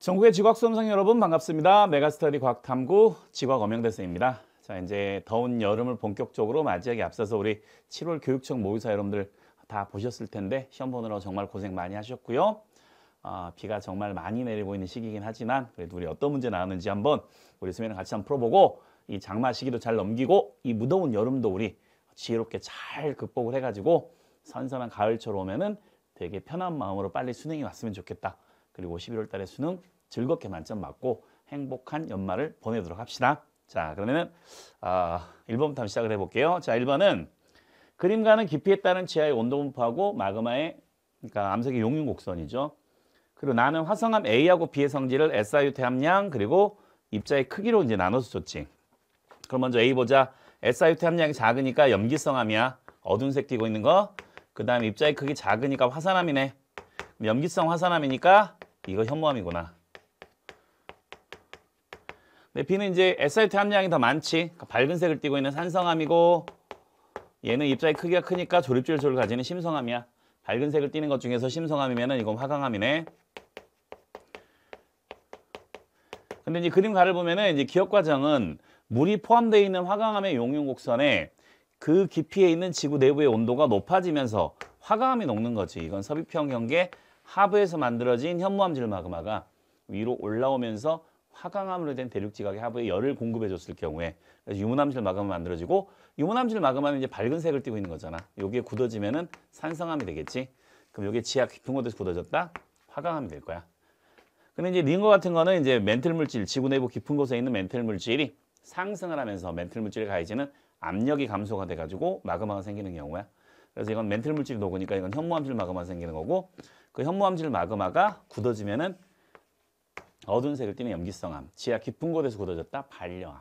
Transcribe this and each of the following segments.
전국의 지각 수험생 여러분 반갑습니다. 메가스터디 과학탐구 지각 엄영대생입니다. 자 이제 더운 여름을 본격적으로 맞이하기 앞서서 우리 7월 교육청 모의사 여러분들 다 보셨을 텐데 시험 보느라 정말 고생 많이 하셨고요. 아, 비가 정말 많이 내리고 있는 시기긴 하지만 그래도 우리 어떤 문제 나왔는지 한번 우리 수면을 같이 한번 풀어보고 이 장마 시기도 잘 넘기고 이 무더운 여름도 우리 지혜롭게 잘 극복을 해가지고 선선한 가을철 오면은 되게 편한 마음으로 빨리 수능이 왔으면 좋겠다. 그리고 11월 달에 수능 즐겁게 만점 맞고 행복한 연말을 보내도록 합시다. 자, 그러면은 아, 1번부터 시작을 해볼게요. 자, 1번은 그림가는 깊이에 따른 지하의 온도 분포하고 마그마의 그러니까 암석의 용융 곡선이죠. 그리고 나는 화성암 A하고 B의 성질을 SIU 태함량 그리고 입자의 크기로 이제 나눠서 줬지. 그럼 먼저 A 보자. SIU 태함량이 작으니까 염기성암이야. 어둠색 띄고 있는 거. 그 다음에 입자의 크기 작으니까 화산암이네. 염기성 화산암이니까 이거 현무암이구나. 근데 B는 이제 SRT 함량이 더 많지. 그러니까 밝은색을 띠고 있는 산성암이고 얘는 입자의 크기가 크니까 조립질소를 가지는 심성암이야. 밝은색을 띠는 것 중에서 심성암이면 이건 화강암이네. 근데 이제 그림가를 보면은 이제 기억 과정은 물이 포함되어 있는 화강암의 용융 곡선에 그 깊이에 있는 지구 내부의 온도가 높아지면서 화강암이 녹는 거지. 이건 섭입형 경계 하부에서 만들어진 현무암질 마그마가 위로 올라오면서 화강암으로 된 대륙지각의 하부에 열을 공급해 줬을 경우에 유문암질 마그마가 만들어지고 유문암질 마그마는 이제 밝은 색을 띠고 있는 거잖아. 여기에 굳어지면은 산성암이 되겠지. 그럼 여기에 지하 깊은 곳에서 굳어졌다? 화강암이 될 거야. 근데 이제 링거 같은 거는 이제 멘틀 물질, 지구 내부 깊은 곳에 있는 멘틀 물질이 상승을 하면서 멘틀 물질이 가해지는 압력이 감소가 돼가지고 마그마가 생기는 경우야. 그래서 이건 멘틀 물질이 녹으니까 이건 현무암질 마그마 생기는 거고 그 현무암질 마그마가 굳어지면은 어두운 색을 띠는 염기성암, 지하 깊은 곳에서 굳어졌다 발령암,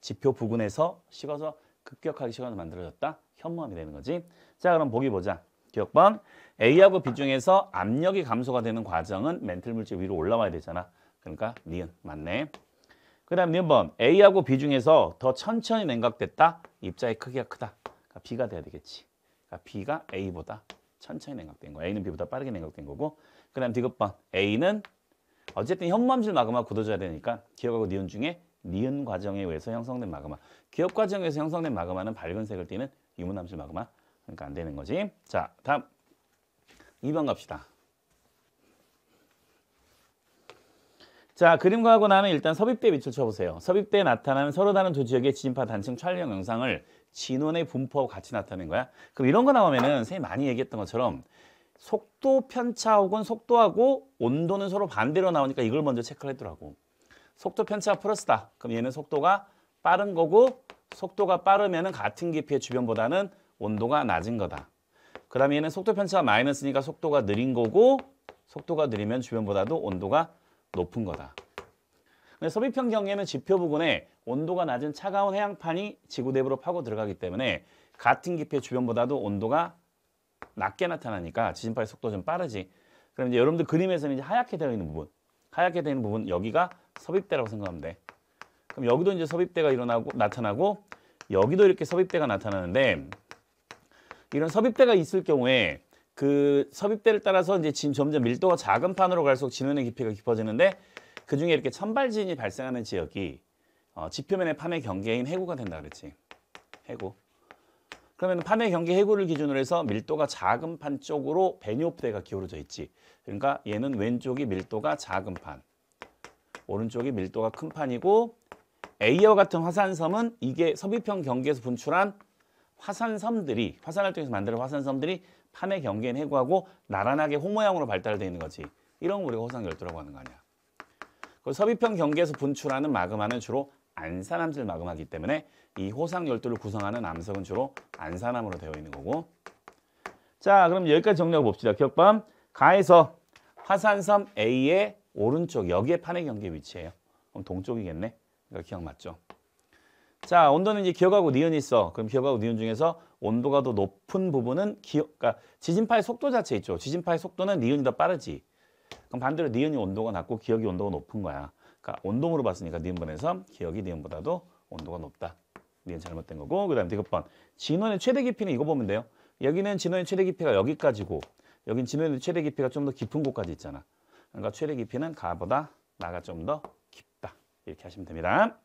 지표 부근에서 식어서 급격하게 식어서 만들어졌다 현무암이 되는 거지. 자 그럼 보기 보자. 기억번 A하고 B 중에서 압력이 감소가 되는 과정은 멘틀 물질 위로 올라와야 되잖아. 그러니까 니은 맞네. 그 다음 니은 번 A하고 B 중에서 더 천천히 냉각됐다. 입자의 크기가 크다. 그러니까 B가 돼야 되겠지. 그러니까 B가 A보다 천천히 냉각된 거야. A는 B보다 빠르게 냉각된 거고 그 다음 디귿번 뭐? A는 어쨌든 현무암질 마그마 굳어져야 되니까 기억하고 니은 중에 니은 과정에 의해서 형성된 마그마 기억 과정에서 형성된 마그마는 밝은색을 띠는 유문암질 마그마 그러니까 안 되는 거지. 자 다음 2번 갑시다. 자 그림과 하고 나면 일단 섭입대 밑을 쳐보세요. 섭입대에 나타나는 서로 다른 두 지역의 지진파 단층 촬영 영상을 진원의 분포하고 같이 나타낸 거야. 그럼 이런 거 나오면은 선생님 이 많이 얘기했던 것처럼 속도 편차 혹은 속도하고 온도는 서로 반대로 나오니까 이걸 먼저 체크를 했더라고. 속도 편차 플러스다. 그럼 얘는 속도가 빠른 거고 속도가 빠르면은 같은 깊이의 주변보다는 온도가 낮은 거다. 그 다음에 얘는 속도 편차가 마이너스니까 속도가 느린 거고 속도가 느리면 주변보다도 온도가 높은 거다. 서비평 네, 경계는 지표 부근에 온도가 낮은 차가운 해양판이 지구 내부로 파고 들어가기 때문에 같은 깊이의 주변보다도 온도가 낮게 나타나니까 지진파의 속도가 좀 빠르지. 그럼 이제 여러분들 그림에서는 이제 하얗게 되어 있는 부분, 하얗게 되는 부분 여기가 섭입대라고 생각하면 돼. 그럼 여기도 이제 섭입대가 일어나고 나타나고 여기도 이렇게 섭입대가 나타나는데 이런 섭입대가 있을 경우에 그 섭입대를 따라서 이제 지금 점점 밀도가 작은 판으로 갈수록 진원의 깊이가 깊어지는데 그중에 이렇게 천발진이 발생하는 지역이 어, 지표면의 판의 경계인 해구가 된다 그랬지. 해구. 그러면 판의 경계 해구를 기준으로 해서 밀도가 작은 판 쪽으로 베니오프대가 기울어져 있지. 그러니까 얘는 왼쪽이 밀도가 작은 판, 오른쪽이 밀도가 큰 판이고 A와 같은 화산섬은 이게 서비평 경계에서 분출한 화산섬들이 화산활동에서만들어 화산섬들이 판의 경계인 해구하고 나란하게 호모양으로 발달되어 있는 거지. 이런 거 우리가 호상열도라고 하는 거 아니야. 그 서비평 경계에서 분출하는 마그마는 주로 안산암질 마그마기 때문에 이 호상 열도를 구성하는 암석은 주로 안산암으로 되어 있는 거고 자 그럼 여기까지 정리하고 봅시다. 기억밤 가에서 화산섬 A의 오른쪽 여기에 판의 경계 위치예요. 그럼 동쪽이겠네. 그러 그러니까 기억 맞죠? 자 온도는 이제 기억하고 니은이 있어. 그럼 기억하고 니은 중에서 온도가 더 높은 부분은 기억, 그러니까 지진파의 속도 자체 있죠. 지진파의 속도는 니은이더 빠르지. 그럼 반대로 니은이 온도가 낮고 기억이 온도가 높은 거야. 그러니까 온도으로 봤으니까 니은번에서 기억이 니은보다도 온도가 높다. 니은 잘못된 거고 그 다음에 대급 네 번 진원의 최대 깊이는 이거 보면 돼요. 여기는 진원의 최대 깊이가 여기까지고 여긴 진원의 최대 깊이가 좀 더 깊은 곳까지 있잖아. 그러니까 최대 깊이는 가보다 나가 좀 더 깊다. 이렇게 하시면 됩니다.